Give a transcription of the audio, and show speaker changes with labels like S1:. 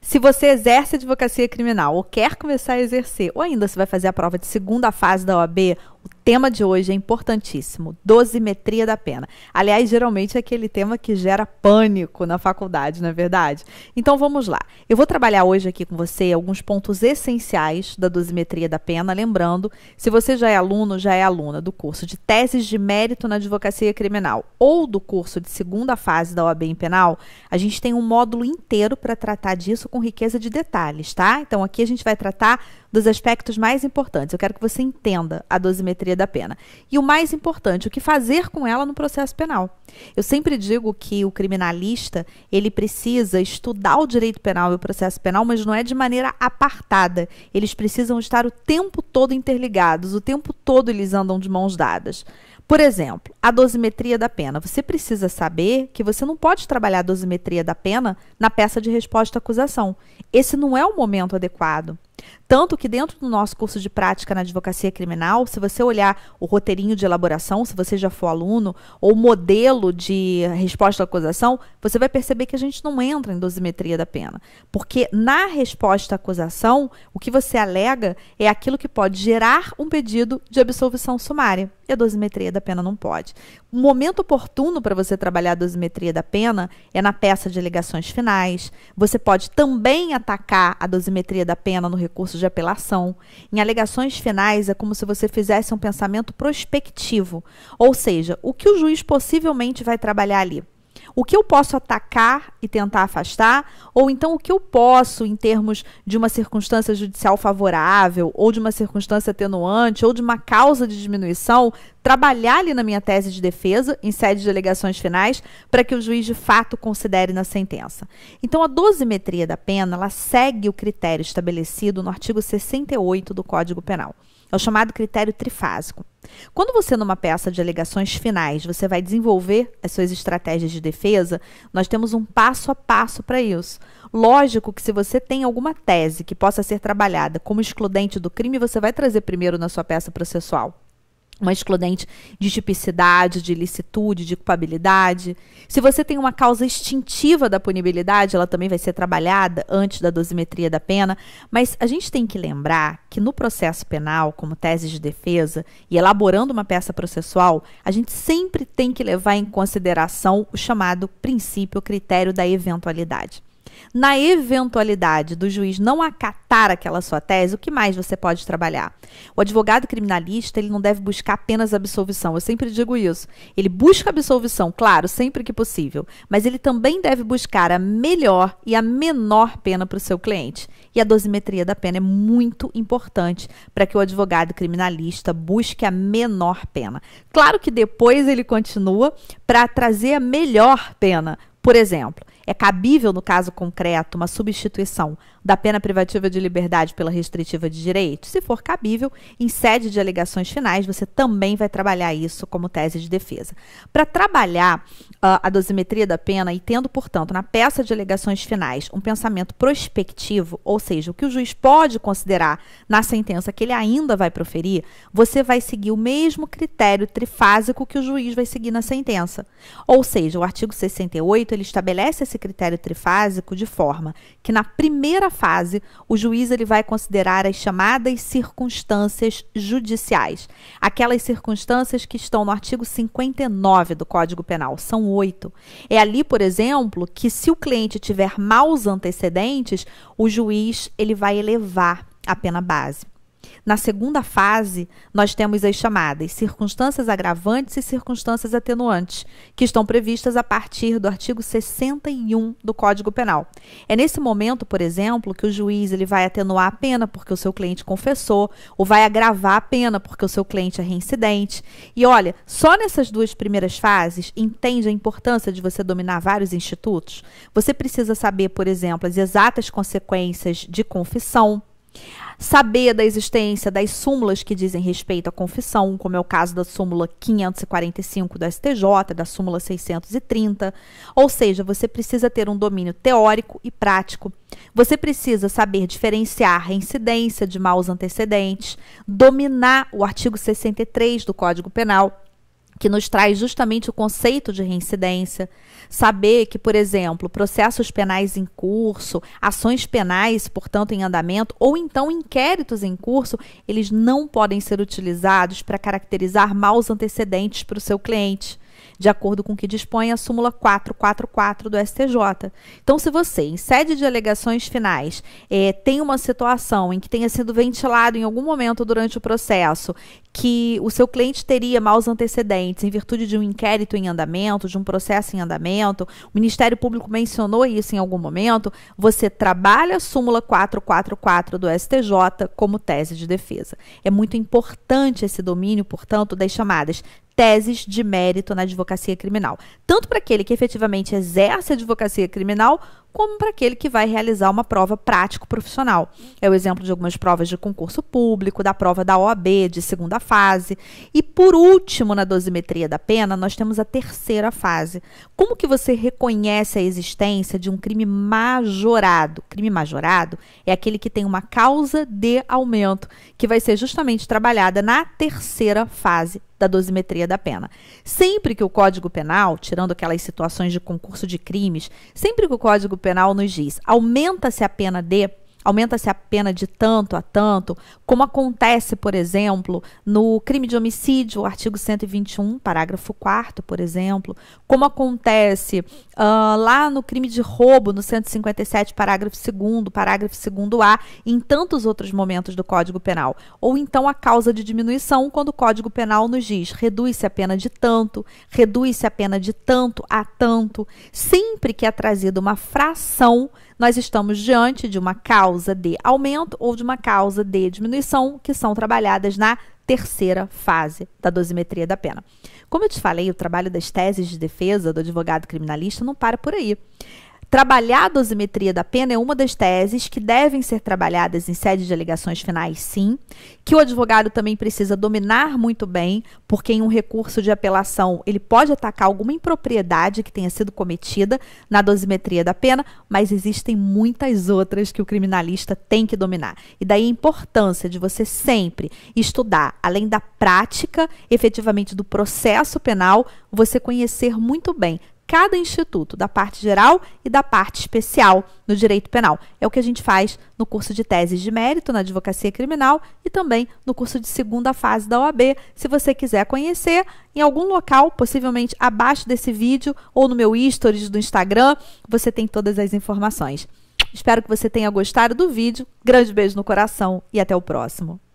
S1: Se você exerce advocacia criminal ou quer começar a exercer, ou ainda se vai fazer a prova de segunda fase da OAB, o tema de hoje é importantíssimo: dosimetria da pena. Aliás, geralmente é aquele tema que gera pânico na faculdade, não é verdade? Então vamos lá. Eu vou trabalhar hoje aqui com você alguns pontos essenciais da dosimetria da pena. Lembrando, se você já é aluno, já é aluna do curso de teses de mérito na advocacia criminal ou do curso de segunda fase da OAB em penal, a gente tem um módulo inteiro para tratar disso com riqueza de detalhes, tá? Então aqui a gente vai tratar dos aspectos mais importantes. Eu quero que você entenda a dosimetria da pena. E o mais importante, o que fazer com ela no processo penal. Eu sempre digo que o criminalista, ele precisa estudar o direito penal e o processo penal, mas não é de maneira apartada. Eles precisam estar o tempo todo interligados, o tempo todo eles andam de mãos dadas. Por exemplo, a dosimetria da pena. Você precisa saber que você não pode trabalhar a dosimetria da pena na peça de resposta à acusação. Esse não é o momento adequado. Tanto que dentro do nosso curso de prática na advocacia criminal, se você olhar o roteirinho de elaboração, se você já for aluno, ou modelo de resposta à acusação, você vai perceber que a gente não entra em dosimetria da pena. Porque na resposta à acusação, o que você alega é aquilo que pode gerar um pedido de absolvição sumária e a dosimetria da pena não pode. O momento oportuno para você trabalhar a dosimetria da pena é na peça de alegações finais. Você pode também atacar a dosimetria da pena no recurso de apelação. Em alegações finais é como se você fizesse um pensamento prospectivo, ou seja, o que o juiz possivelmente vai trabalhar ali o que eu posso atacar e tentar afastar, ou então o que eu posso, em termos de uma circunstância judicial favorável, ou de uma circunstância atenuante, ou de uma causa de diminuição, trabalhar ali na minha tese de defesa, em sede de alegações finais, para que o juiz de fato considere na sentença. Então, a dosimetria da pena, ela segue o critério estabelecido no artigo 68 do Código Penal. É o chamado critério trifásico. Quando você, numa peça de alegações finais, você vai desenvolver as suas estratégias de defesa, nós temos um passo a passo para isso. Lógico que se você tem alguma tese que possa ser trabalhada como excludente do crime, você vai trazer primeiro na sua peça processual uma excludente de tipicidade, de licitude, de culpabilidade. Se você tem uma causa extintiva da punibilidade, ela também vai ser trabalhada antes da dosimetria da pena, mas a gente tem que lembrar que no processo penal, como tese de defesa e elaborando uma peça processual, a gente sempre tem que levar em consideração o chamado princípio, critério da eventualidade. Na eventualidade do juiz não acatar aquela sua tese, o que mais você pode trabalhar? O advogado criminalista, ele não deve buscar apenas absolvição, eu sempre digo isso. Ele busca absolvição, claro, sempre que possível, mas ele também deve buscar a melhor e a menor pena para o seu cliente. E a dosimetria da pena é muito importante para que o advogado criminalista busque a menor pena. Claro que depois ele continua para trazer a melhor pena. Por exemplo, é cabível, no caso concreto, uma substituição da pena privativa de liberdade pela restritiva de direito? Se for cabível, em sede de alegações finais, você também vai trabalhar isso como tese de defesa. Para trabalhar uh, a dosimetria da pena e tendo, portanto, na peça de alegações finais um pensamento prospectivo, ou seja, o que o juiz pode considerar na sentença que ele ainda vai proferir, você vai seguir o mesmo critério trifásico que o juiz vai seguir na sentença. Ou seja, o artigo 68 ele estabelece esse critério trifásico de forma que na primeira fase o juiz ele vai considerar as chamadas circunstâncias judiciais, aquelas circunstâncias que estão no artigo 59 do Código Penal, são oito. É ali, por exemplo, que se o cliente tiver maus antecedentes, o juiz ele vai elevar a pena base. Na segunda fase, nós temos as chamadas circunstâncias agravantes e circunstâncias atenuantes, que estão previstas a partir do artigo 61 do Código Penal. É nesse momento, por exemplo, que o juiz ele vai atenuar a pena porque o seu cliente confessou, ou vai agravar a pena porque o seu cliente é reincidente. E olha, só nessas duas primeiras fases, entende a importância de você dominar vários institutos? Você precisa saber, por exemplo, as exatas consequências de confissão Saber da existência das súmulas que dizem respeito à confissão, como é o caso da súmula 545 do STJ, da súmula 630. Ou seja, você precisa ter um domínio teórico e prático. Você precisa saber diferenciar a incidência de maus antecedentes, dominar o artigo 63 do Código Penal que nos traz justamente o conceito de reincidência. Saber que, por exemplo, processos penais em curso, ações penais, portanto, em andamento, ou então inquéritos em curso, eles não podem ser utilizados para caracterizar maus antecedentes para o seu cliente de acordo com o que dispõe a súmula 444 do STJ. Então, se você, em sede de alegações finais, é, tem uma situação em que tenha sido ventilado em algum momento durante o processo que o seu cliente teria maus antecedentes em virtude de um inquérito em andamento, de um processo em andamento, o Ministério Público mencionou isso em algum momento, você trabalha a súmula 444 do STJ como tese de defesa. É muito importante esse domínio, portanto, das chamadas teses de mérito na advocacia criminal, tanto para aquele que efetivamente exerce a advocacia criminal, como para aquele que vai realizar uma prova prático-profissional. É o exemplo de algumas provas de concurso público, da prova da OAB de segunda fase. E por último, na dosimetria da pena, nós temos a terceira fase. Como que você reconhece a existência de um crime majorado? Crime majorado é aquele que tem uma causa de aumento, que vai ser justamente trabalhada na terceira fase da dosimetria da pena. Sempre que o Código Penal, tirando aquelas situações de concurso de crimes, sempre que o Código Penal nos diz: aumenta-se a pena de Aumenta-se a pena de tanto a tanto, como acontece, por exemplo, no crime de homicídio, artigo 121, parágrafo 4, por exemplo, como acontece uh, lá no crime de roubo, no 157, parágrafo 2, parágrafo 2A, em tantos outros momentos do Código Penal. Ou então a causa de diminuição, quando o Código Penal nos diz reduz-se a pena de tanto, reduz-se a pena de tanto a tanto, sempre que é trazida uma fração nós estamos diante de uma causa de aumento ou de uma causa de diminuição que são trabalhadas na terceira fase da dosimetria da pena. Como eu te falei, o trabalho das teses de defesa do advogado criminalista não para por aí. Trabalhar a dosimetria da pena é uma das teses que devem ser trabalhadas em sede de alegações finais, sim, que o advogado também precisa dominar muito bem, porque em um recurso de apelação ele pode atacar alguma impropriedade que tenha sido cometida na dosimetria da pena, mas existem muitas outras que o criminalista tem que dominar. E daí a importância de você sempre estudar, além da prática, efetivamente do processo penal, você conhecer muito bem cada instituto, da parte geral e da parte especial no direito penal. É o que a gente faz no curso de teses de mérito na advocacia criminal e também no curso de segunda fase da OAB. Se você quiser conhecer, em algum local, possivelmente abaixo desse vídeo ou no meu stories do Instagram, você tem todas as informações. Espero que você tenha gostado do vídeo. Grande beijo no coração e até o próximo.